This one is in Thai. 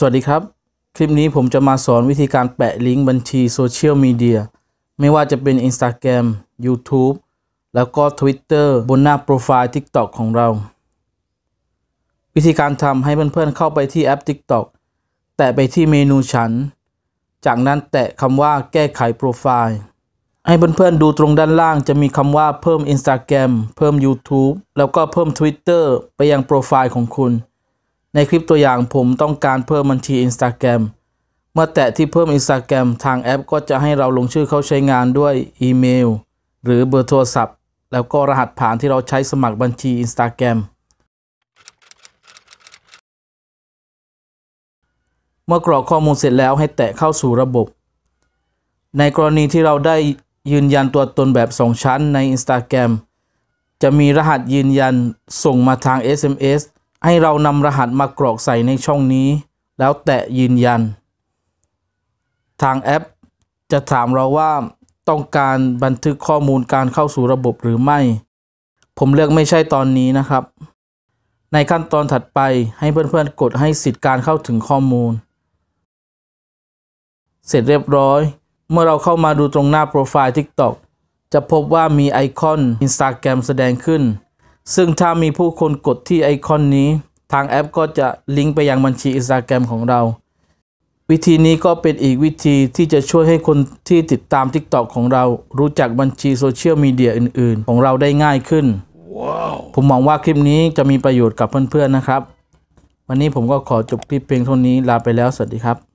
สวัสดีครับ คลิปนี้ผมจะมาสอนวิธีการแปะลิงก์บัญชีโซเชียลมีเดีย ไม่ว่าจะเป็น Instagram YouTube แล้วก็ Twitter บนหน้าโปรไฟล์ TikTok ของเรา วิธีการทำให้เพื่อนๆเข้าไปที่แอป TikTok แตะไปที่เมนูฉัน จากนั้นแตะคำว่าแก้ไขโปรไฟล์ ให้เพื่อนๆดูตรงด้านล่างจะมีคำว่าเพิ่ม Instagram เพิ่ม YouTube แล้วก็เพิ่ม Twitter ไปยังโปรไฟล์ของคุณในคลิปตัวอย่างผมต้องการเพิ่มบัญชี Instagram เมื่อแตะที่เพิ่ม Instagram ทางแอป ก็จะให้เราลงชื่อเข้าใช้งานด้วยอีเมลหรือเบอร์โทรศัพท์ แล้วก็รหัสผ่านที่เราใช้สมัครบัญชี Instagram เมื่อกรอกข้อมูลเสร็จแล้วให้แตะเข้าสู่ระบบ ในกรณีที่เราได้ยืนยันตัวตนแบบ 2 ชั้นใน Instagram จะมีรหัสยืนยันส่งมาทาง SMS ให้เรานำรหัสมากรอกใส่ในช่องนี้ แล้วแตะยืนยัน ทางแอปจะถามเราว่าต้องการบันทึกข้อมูลการเข้าสู่ระบบหรือไม่ ผมเลือกไม่ใช่ตอนนี้นะครับ ในขั้นตอนถัดไปให้เพื่อนๆกดให้สิทธิ์การเข้าถึงข้อมูล เสร็จเรียบร้อย เมื่อเราเข้ามาดูตรงหน้าโปรไฟล์ TikTok จะพบว่ามีไอคอน Instagram แสดงขึ้นซึ่งถ้ามีผู้คนกดที่ไอคอนนี้ ทางแอปก็จะ ลิงก์ไปยังบัญชีอินสตาแกรมของเรา วิธีนี้ก็เป็นอีกวิธีที่จะช่วยให้คนที่ติดตาม TikTok ของเรา รู้จักบัญชีโซเชียลมีเดียอื่น ๆ ของเราได้ง่ายขึ้น wow. ผมหวังว่าคลิปนี้จะมีประโยชน์กับเพื่อน ๆนะครับ วันนี้ผมก็ขอจบคลิปเพียงเท่านี้ลาไปแล้วสวัสดีครับ